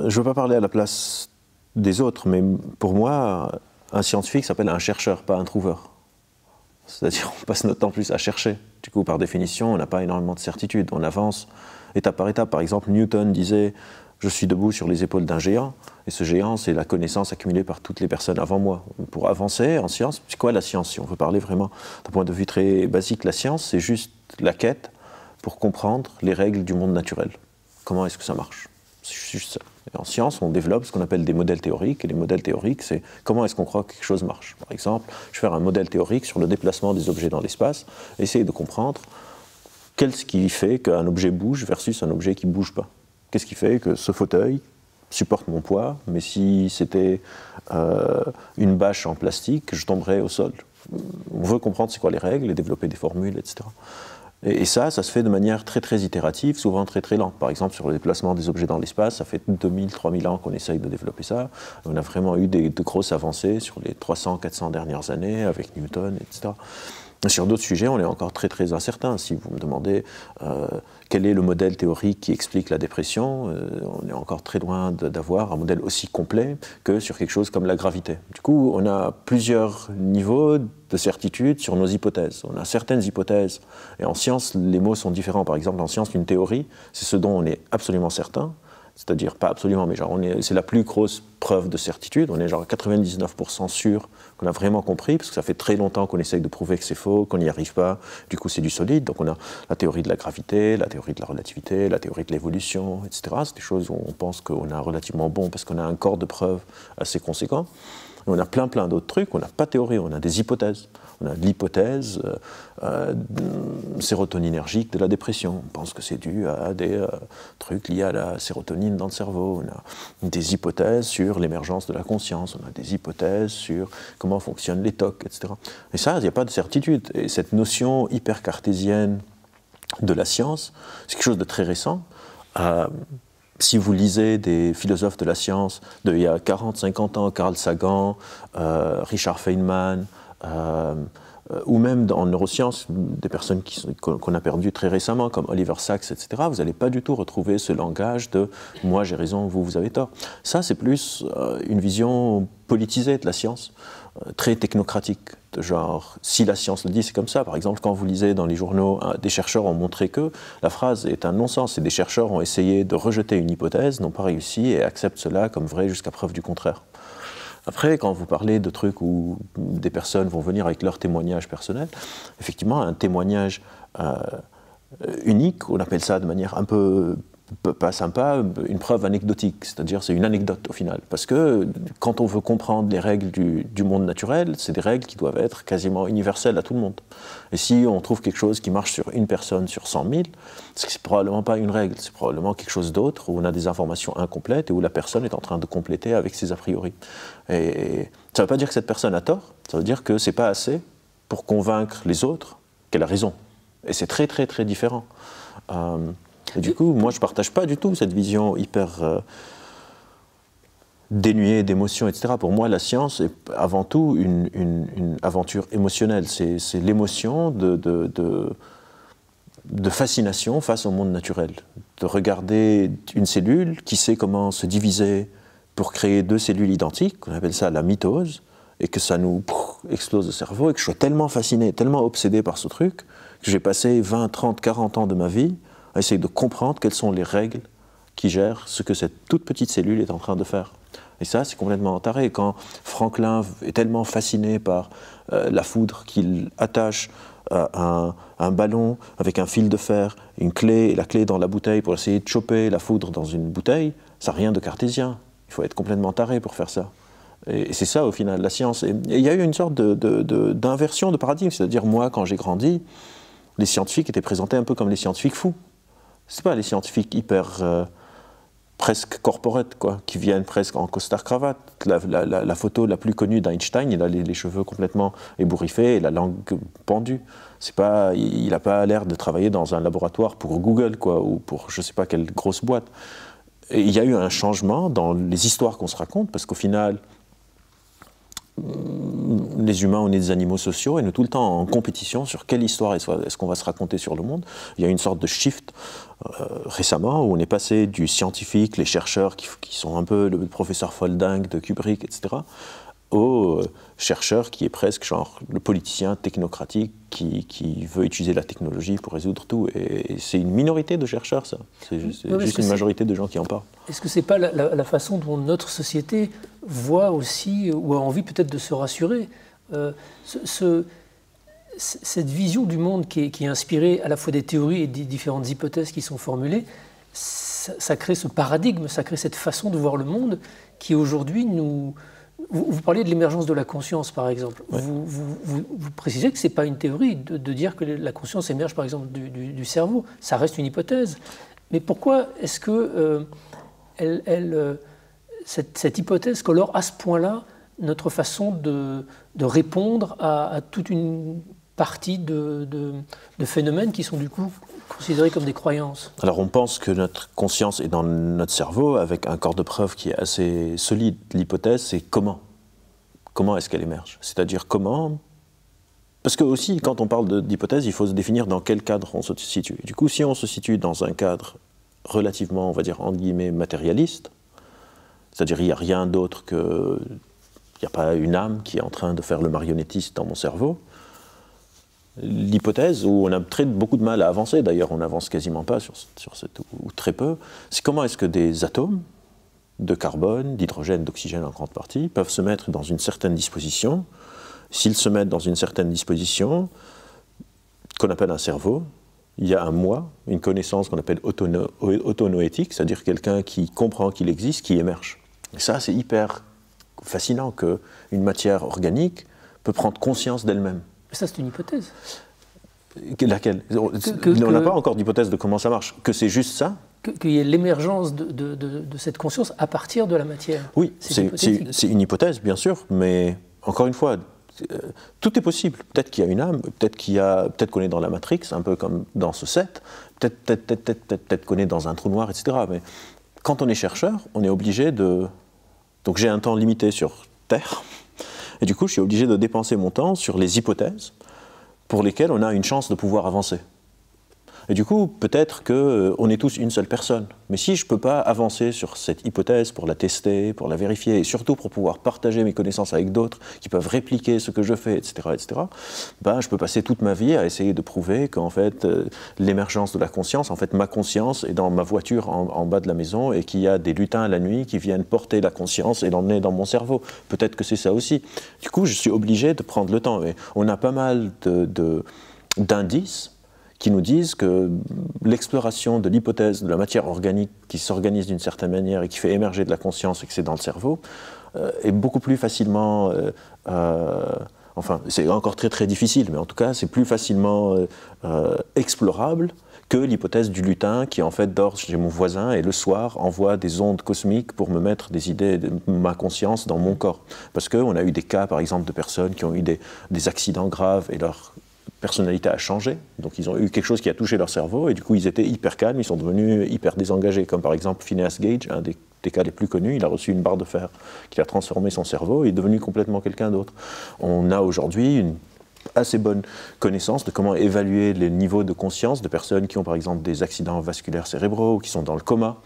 je ne veux pas parler à la place des autres, mais pour moi, un scientifique s'appelle un chercheur, pas un trouveur. C'est-à-dire, on passe notre temps plus à chercher. Du coup, par définition, on n'a pas énormément de certitude. On avance étape par étape. Par exemple, Newton disait Je suis debout sur les épaules d'un géant. Et ce géant, c'est la connaissance accumulée par toutes les personnes avant moi. Pour avancer en science, c'est quoi la science Si on veut parler vraiment d'un point de vue très basique, la science, c'est juste la quête pour comprendre les règles du monde naturel. Comment est-ce que ça marche C'est juste ça. En science, on développe ce qu'on appelle des modèles théoriques. Et les modèles théoriques, c'est comment est-ce qu'on croit que quelque chose marche. Par exemple, je vais faire un modèle théorique sur le déplacement des objets dans l'espace, essayer de comprendre qu'est-ce qui fait qu'un objet bouge versus un objet qui ne bouge pas. Qu'est-ce qui fait que ce fauteuil supporte mon poids, mais si c'était euh, une bâche en plastique, je tomberais au sol. On veut comprendre c'est quoi les règles et développer des formules, etc. Et, ça, ça se fait de manière très très itérative, souvent très très lente. Par exemple, sur le déplacement des objets dans l'espace, ça fait 2000, 3000 ans qu'on essaye de développer ça. On a vraiment eu des, de grosses avancées sur les 300, 400 dernières années avec Newton, etc. Sur d'autres sujets, on est encore très très incertain. Si vous me demandez euh, quel est le modèle théorique qui explique la dépression, euh, on est encore très loin d'avoir un modèle aussi complet que sur quelque chose comme la gravité. Du coup, on a plusieurs niveaux de certitude sur nos hypothèses. On a certaines hypothèses, et en science, les mots sont différents. Par exemple, en science, une théorie, c'est ce dont on est absolument certain, c'est-à-dire pas absolument, mais genre c'est la plus grosse preuve de certitude. On est genre 99% sûr qu'on a vraiment compris, parce que ça fait très longtemps qu'on essaye de prouver que c'est faux, qu'on n'y arrive pas. Du coup, c'est du solide. Donc on a la théorie de la gravité, la théorie de la relativité, la théorie de l'évolution, etc. C'est des choses où on pense qu'on a relativement bon parce qu'on a un corps de preuves assez conséquent. on a plein plein d'autres trucs. On n'a pas de théorie, on a des hypothèses l'hypothèse euh, euh, sérotoninergique de la dépression. On pense que c'est dû à des euh, trucs liés à la sérotonine dans le cerveau. On a des hypothèses sur l'émergence de la conscience, on a des hypothèses sur comment fonctionnent les tocs, etc. Et ça, il n'y a pas de certitude. Et cette notion hyper cartésienne de la science, c'est quelque chose de très récent. si vous lisez des philosophes de la science d'il y a 40, 50 ans, Carl Sagan, Richard Feynman, euh, euh, ou même en neurosciences, des personnes qu'on a perdues très récemment, comme Oliver Sacks, etc., vous n'allez pas du tout retrouver ce langage de « moi j'ai raison, vous, vous avez tort ». Ça, c'est plus euh, une vision politisée de la science, très technocratique, de genre « si la science le dit, c'est comme ça ». Par exemple, quand vous lisez dans les journaux « des chercheurs ont montré que », la phrase est un non-sens, et des chercheurs ont essayé de rejeter une hypothèse, n'ont pas réussi, et acceptent cela comme vrai jusqu'à preuve du contraire. Après, quand vous parlez de trucs où des personnes vont venir avec leur témoignage personnel, effectivement, un témoignage euh, unique, on appelle ça de manière un peu pas sympa, une preuve anecdotique, c'est-à-dire c'est une anecdote au final. Parce que quand on veut comprendre les règles du, du monde naturel, c'est des règles qui doivent être quasiment universelles à tout le monde. Et si on trouve quelque chose qui marche sur une personne sur 100 000, c'est probablement pas une règle, c'est probablement quelque chose d'autre où on a des informations incomplètes et où la personne est en train de compléter avec ses a priori. Et ça ne veut pas dire que cette personne a tort, ça veut dire que c'est pas assez pour convaincre les autres qu'elle a raison. Et c'est très très très différent. Euh, et du coup, moi, je ne partage pas du tout cette vision hyper euh, dénuée d'émotions, etc. Pour moi, la science est avant tout une, aventure émotionnelle. C'est l'émotion de, fascination face au monde naturel. De regarder une cellule qui sait comment se diviser pour créer deux cellules identiques, on appelle ça la mitose, et que ça nous explose le cerveau, et que je suis tellement fasciné, tellement obsédé par ce truc, que j'ai passé 20, 30, 40 ans de ma vie essayer de comprendre quelles sont les règles qui gèrent ce que cette toute petite cellule est en train de faire. Et ça, c'est complètement taré. Quand Franklin est tellement fasciné par euh, la foudre qu'il attache euh, un, ballon avec un fil de fer, une clé, et la clé dans la bouteille pour essayer de choper la foudre dans une bouteille, ça n'a rien de cartésien. Il faut être complètement taré pour faire ça. Et, c'est ça, au final, la science. Et il y a eu une sorte d'inversion de paradigme. C'est-à-dire, moi, quand j'ai grandi, les scientifiques étaient présentés un peu comme les scientifiques fous c'est pas les scientifiques hyper euh, presque corporate quoi, qui viennent presque en costard cravate. La, photo la plus connue d'Einstein, il a les, cheveux complètement ébouriffés et la langue pendue. C'est pas, il n'a pas l'air de travailler dans un laboratoire pour Google quoi, ou pour je sais pas quelle grosse boîte. Et il y a eu un changement dans les histoires qu'on se raconte parce qu'au final, euh, les humains, on est des animaux sociaux et nous tout le temps en compétition sur quelle histoire est-ce qu'on va se raconter sur le monde. Il y a une sorte de shift euh, récemment où on est passé du scientifique, les chercheurs qui, sont un peu le professeur Folding de Kubrick, etc., au euh, chercheur qui est presque genre le politicien technocratique qui, veut utiliser la technologie pour résoudre tout. Et, c'est une minorité de chercheurs, ça. C'est juste, une majorité de gens qui en parlent. Est-ce que c'est pas la façon dont notre société voit aussi, ou a envie peut-être de se rassurer. Euh, ce, cette vision du monde qui est, inspirée à la fois des théories et des différentes hypothèses qui sont formulées, ça, crée ce paradigme, ça crée cette façon de voir le monde qui aujourd'hui nous... Vous, vous, parliez de l'émergence de la conscience, par exemple. Vous, vous, précisez que ce n'est pas une théorie de, dire que la conscience émerge, par exemple, du, cerveau. Ça reste une hypothèse. Mais pourquoi est-ce que euh, elle, elle euh, cette, hypothèse colore à ce point-là notre façon de, répondre à, toute une partie de, phénomènes qui sont du coup considérés comme des croyances. Alors on pense que notre conscience est dans notre cerveau avec un corps de preuve qui est assez solide. L'hypothèse c'est comment Comment est-ce qu'elle émerge C'est-à-dire comment parce que aussi, quand on parle d'hypothèse, il faut se définir dans quel cadre on se situe. Du coup, si on se situe dans un cadre relativement, on va dire, en guillemets, matérialiste, c'est-à-dire, il n'y a rien d'autre que. Il n'y a pas une âme qui est en train de faire le marionnettiste dans mon cerveau. L'hypothèse où on a très, beaucoup de mal à avancer, d'ailleurs on n'avance quasiment pas sur, sur cette, ou très peu, c'est comment est-ce que des atomes de carbone, d'hydrogène, d'oxygène en grande partie, peuvent se mettre dans une certaine disposition. S'ils se mettent dans une certaine disposition, qu'on appelle un cerveau, il y a un moi, une connaissance qu'on appelle autonoétique, c'est-à-dire quelqu'un qui comprend qu'il existe, qui émerge. Et ça, c'est hyper fascinant que une matière organique peut prendre conscience d'elle-même. Ça, c'est une hypothèse. Laquelle On n'a pas encore d'hypothèse de comment ça marche. Que c'est juste ça Qu'il y ait l'émergence de, cette conscience à partir de la matière. Oui, c'est une hypothèse, bien sûr, mais encore une fois, euh, tout est possible. Peut-être qu'il y a une âme, peut-être qu'il a, peut-être qu'on est dans la Matrix, un peu comme dans ce set, peut-être, peut qu'on est dans un trou noir, etc. Mais quand on est chercheur, on est obligé de donc j'ai un temps limité sur Terre. Et du coup, je suis obligé de dépenser mon temps sur les hypothèses pour lesquelles on a une chance de pouvoir avancer. Et du coup, peut-être qu'on euh, on est tous une seule personne. Mais si je ne peux pas avancer sur cette hypothèse pour la tester, pour la vérifier, et surtout pour pouvoir partager mes connaissances avec d'autres qui peuvent répliquer ce que je fais, etc., etc., bah, je peux passer toute ma vie à essayer de prouver qu'en fait, euh, l'émergence de la conscience, en fait, ma conscience est dans ma voiture en, bas de la maison et qu'il y a des lutins la nuit qui viennent porter la conscience et l'emmener dans mon cerveau. Peut-être que c'est ça aussi. Du coup, je suis obligé de prendre le temps. Et on a pas mal d'indices qui nous disent que l'exploration de l'hypothèse de la matière organique qui s'organise d'une certaine manière et qui fait émerger de la conscience et que c'est dans le cerveau euh, est beaucoup plus facilement euh, euh, enfin, c'est encore très très difficile, mais en tout cas, c'est plus facilement explorable que l'hypothèse du lutin qui, en fait, dort chez mon voisin et le soir envoie des ondes cosmiques pour me mettre des idées de ma conscience dans mon corps. Parce qu'on a eu des cas, par exemple, de personnes qui ont eu des, des accidents graves et leur personnalité a changé. Donc ils ont eu quelque chose qui a touché leur cerveau et du coup ils étaient hyper calmes, ils sont devenus hyper désengagés. Comme par exemple Phineas Gage, un des, des cas les plus connus, il a reçu une barre de fer qui a transformé son cerveau et est devenu complètement quelqu'un d'autre. On a aujourd'hui une assez bonne connaissance de comment évaluer les niveaux de conscience de personnes qui ont par exemple des accidents vasculaires cérébraux, ou qui sont dans le coma,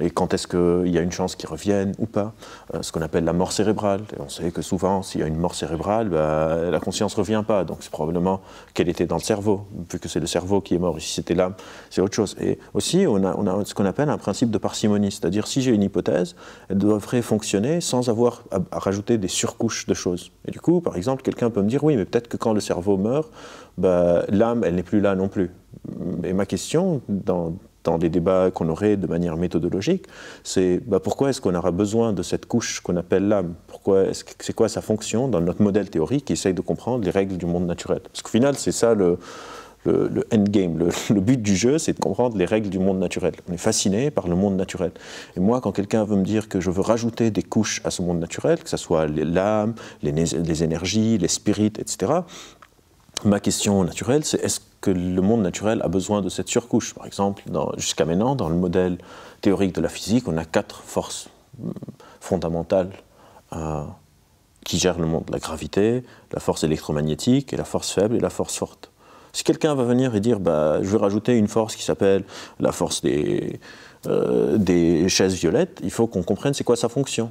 et quand est-ce qu'il y a une chance qu'ils reviennent ou pas, euh, ce qu'on appelle la mort cérébrale. Et on sait que souvent, s'il y a une mort cérébrale, bah, la conscience ne revient pas, donc c'est probablement qu'elle était dans le cerveau, vu que c'est le cerveau qui est mort, et si c'était l'âme, c'est autre chose. Et aussi, on a, on a ce qu'on appelle un principe de parcimonie, c'est-à-dire si j'ai une hypothèse, elle devrait fonctionner sans avoir à, rajouter des surcouches de choses. Et du coup, par exemple, quelqu'un peut me dire, oui, mais peut-être que quand le cerveau meurt, bah, l'âme, elle n'est plus là non plus. Et ma question, dans, dans les débats qu'on aurait de manière méthodologique, c'est bah, pourquoi est-ce qu'on aura besoin de cette couche qu'on appelle l'âme Pourquoi est-ce c'est quoi sa fonction dans notre modèle théorique qui essaye de comprendre les règles du monde naturel Parce qu'au final, c'est ça le, le, le endgame, le, but du jeu, c'est de comprendre les règles du monde naturel. On est fasciné par le monde naturel. Et moi, quand quelqu'un veut me dire que je veux rajouter des couches à ce monde naturel, que ce soit l'âme, les, les énergies, les spirites, etc., ma question naturelle, c'est est-ce que le monde naturel a besoin de cette surcouche Par exemple, jusqu'à maintenant, dans le modèle théorique de la physique, on a quatre forces mm, fondamentales euh, qui gèrent le monde la gravité, la force électromagnétique, la force faible et la force forte. Si quelqu'un va venir et dire, bah, je vais rajouter une force qui s'appelle la force des, euh, des chaises violettes, il faut qu'on comprenne c'est quoi sa fonction.